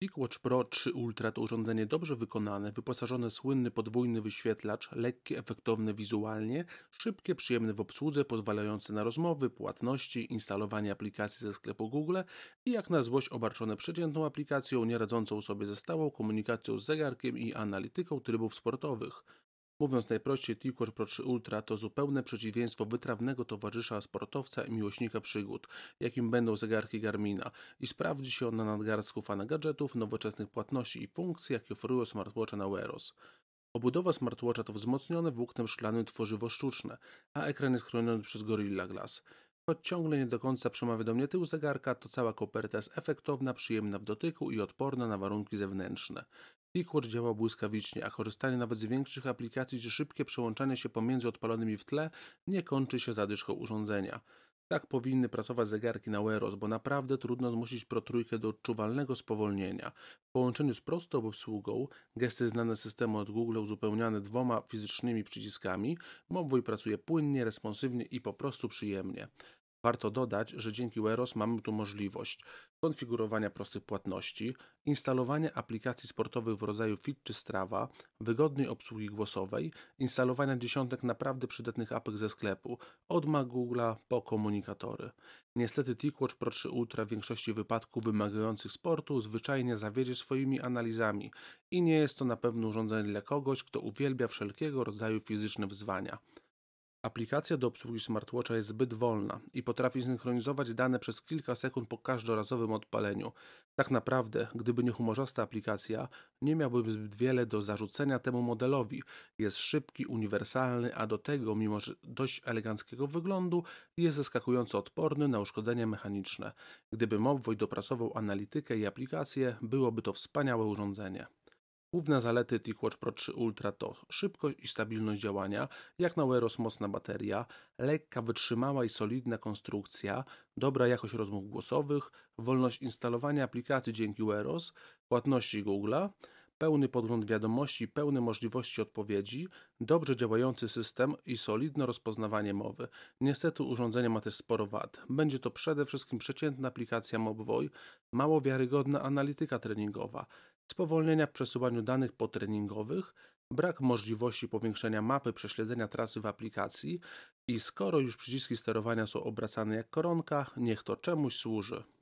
BigWatch Pro 3 Ultra to urządzenie dobrze wykonane, wyposażone w słynny podwójny wyświetlacz, lekkie, efektowne wizualnie, szybkie, przyjemne w obsłudze, pozwalające na rozmowy, płatności, instalowanie aplikacji ze sklepu Google i jak na złość obarczone przeciętną aplikacją, nieradzącą sobie ze stałą komunikacją z zegarkiem i analityką trybów sportowych. Mówiąc najprościej, T-Core Pro 3 Ultra to zupełne przeciwieństwo wytrawnego towarzysza sportowca i miłośnika przygód, jakim będą zegarki Garmina i sprawdzi się on na nadgarstku fana gadżetów, nowoczesnych płatności i funkcji, jakie oferują smartwatcha na Wearos. Obudowa smartwatcha to wzmocnione włóknem szklanym tworzywo sztuczne, a ekran jest chroniony przez Gorilla Glass. Choć ciągle nie do końca przemawia do mnie tył zegarka, to cała koperta jest efektowna, przyjemna w dotyku i odporna na warunki zewnętrzne. Keycord działa błyskawicznie, a korzystanie nawet z większych aplikacji czy szybkie przełączanie się pomiędzy odpalonymi w tle nie kończy się zadyszką urządzenia. Tak powinny pracować zegarki na Wearos, bo naprawdę trudno zmusić Pro Trójkę do odczuwalnego spowolnienia. W połączeniu z prostą obsługą, gesty znane z systemu od Google uzupełniane dwoma fizycznymi przyciskami, Mobwój pracuje płynnie, responsywnie i po prostu przyjemnie. Warto dodać, że dzięki Weros mamy tu możliwość konfigurowania prostych płatności, instalowania aplikacji sportowych w rodzaju Fit czy Strava, wygodnej obsługi głosowej, instalowania dziesiątek naprawdę przydatnych apek ze sklepu, od Google'a po komunikatory. Niestety TicWatch Pro 3 Ultra w większości wypadków wymagających sportu zwyczajnie zawiedzie swoimi analizami i nie jest to na pewno urządzenie dla kogoś, kto uwielbia wszelkiego rodzaju fizyczne wyzwania. Aplikacja do obsługi smartwatcha jest zbyt wolna i potrafi synchronizować dane przez kilka sekund po każdorazowym odpaleniu. Tak naprawdę, gdyby nie humorzasta aplikacja, nie miałbym zbyt wiele do zarzucenia temu modelowi. Jest szybki, uniwersalny, a do tego, mimo że dość eleganckiego wyglądu, jest zaskakująco odporny na uszkodzenia mechaniczne. Gdyby Mobwoj dopracował analitykę i aplikację, byłoby to wspaniałe urządzenie. Główne zalety TicWatch Pro 3 Ultra to szybkość i stabilność działania, jak na Ueros mocna bateria, lekka, wytrzymała i solidna konstrukcja, dobra jakość rozmów głosowych, wolność instalowania aplikacji dzięki Ueros, płatności Google'a, pełny podgląd wiadomości, pełny możliwości odpowiedzi, dobrze działający system i solidne rozpoznawanie mowy. Niestety urządzenie ma też sporo wad. Będzie to przede wszystkim przeciętna aplikacja MobVoy, mało wiarygodna analityka treningowa, spowolnienia w przesyłaniu danych potreningowych, brak możliwości powiększenia mapy prześledzenia trasy w aplikacji i skoro już przyciski sterowania są obracane jak koronka, niech to czemuś służy.